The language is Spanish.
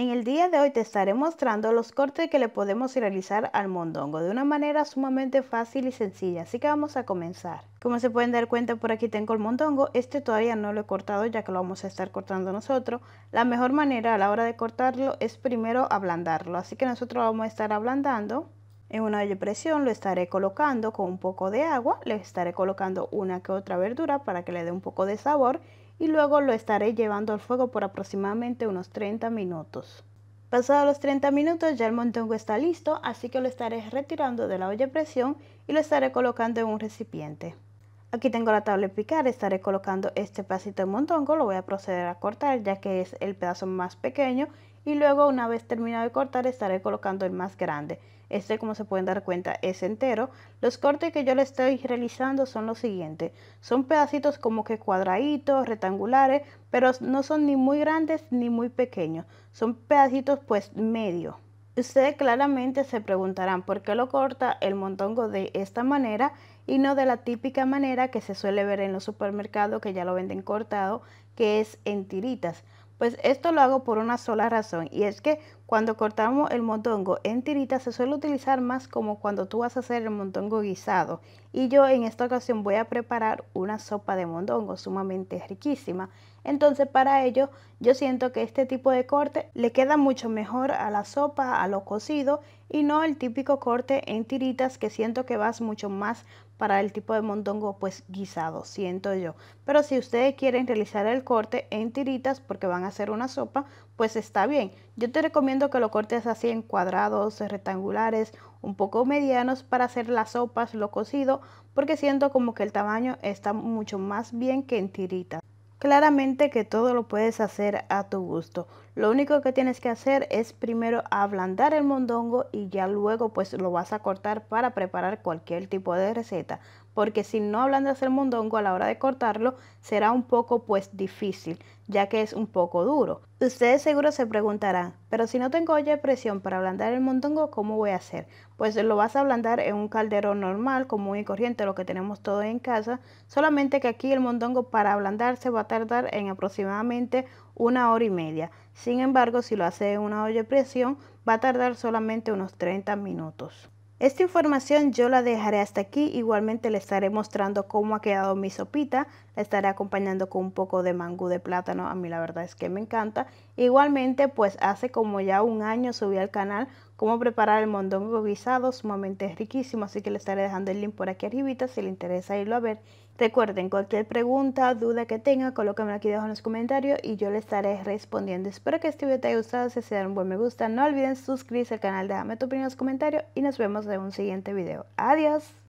En el día de hoy te estaré mostrando los cortes que le podemos realizar al mondongo de una manera sumamente fácil y sencilla, así que vamos a comenzar. Como se pueden dar cuenta por aquí tengo el mondongo, este todavía no lo he cortado ya que lo vamos a estar cortando nosotros. La mejor manera a la hora de cortarlo es primero ablandarlo, así que nosotros vamos a estar ablandando en una olla de presión lo estaré colocando con un poco de agua, le estaré colocando una que otra verdura para que le dé un poco de sabor y luego lo estaré llevando al fuego por aproximadamente unos 30 minutos. Pasados los 30 minutos ya el montongo está listo, así que lo estaré retirando de la olla de presión y lo estaré colocando en un recipiente. Aquí tengo la tabla de picar, estaré colocando este pedacito de montongo, lo voy a proceder a cortar ya que es el pedazo más pequeño y luego una vez terminado de cortar estaré colocando el más grande. Este como se pueden dar cuenta es entero. Los cortes que yo le estoy realizando son los siguientes. Son pedacitos como que cuadraditos, rectangulares, pero no son ni muy grandes ni muy pequeños. Son pedacitos pues medio. Ustedes claramente se preguntarán por qué lo corta el montongo de esta manera y no de la típica manera que se suele ver en los supermercados que ya lo venden cortado, que es en tiritas. Pues esto lo hago por una sola razón y es que cuando cortamos el mondongo en tiritas se suele utilizar más como cuando tú vas a hacer el mondongo guisado. Y yo en esta ocasión voy a preparar una sopa de mondongo sumamente riquísima. Entonces para ello yo siento que este tipo de corte le queda mucho mejor a la sopa, a lo cocido y no el típico corte en tiritas que siento que vas mucho más para el tipo de mondongo pues guisado, siento yo. Pero si ustedes quieren realizar el corte en tiritas porque van a hacer una sopa, pues está bien. Yo te recomiendo que lo cortes así en cuadrados eh, rectangulares, un poco medianos para hacer las sopas, lo cocido, porque siento como que el tamaño está mucho más bien que en tiritas. Claramente que todo lo puedes hacer a tu gusto. Lo único que tienes que hacer es primero ablandar el mondongo y ya luego pues lo vas a cortar para preparar cualquier tipo de receta porque si no ablandas el mondongo a la hora de cortarlo será un poco pues difícil, ya que es un poco duro. Ustedes seguro se preguntarán, pero si no tengo olla de presión para ablandar el mondongo, ¿cómo voy a hacer? Pues lo vas a ablandar en un calderón normal, común y corriente, lo que tenemos todo en casa, solamente que aquí el mondongo para ablandarse va a tardar en aproximadamente una hora y media. Sin embargo, si lo hace en una olla de presión, va a tardar solamente unos 30 minutos. Esta información yo la dejaré hasta aquí, igualmente le estaré mostrando cómo ha quedado mi sopita, la estaré acompañando con un poco de mango de plátano, a mí la verdad es que me encanta. Igualmente pues hace como ya un año subí al canal cómo preparar el mondongo guisado, sumamente riquísimo, así que les estaré dejando el link por aquí arribita si le interesa irlo a ver. Recuerden, cualquier pregunta, duda que tenga, colóquenme aquí debajo en los comentarios y yo les estaré respondiendo. Espero que este video te haya gustado, si se dan un buen me gusta, no olviden suscribirse al canal, déjame tu opinión en los comentarios y nos vemos en un siguiente video. Adiós.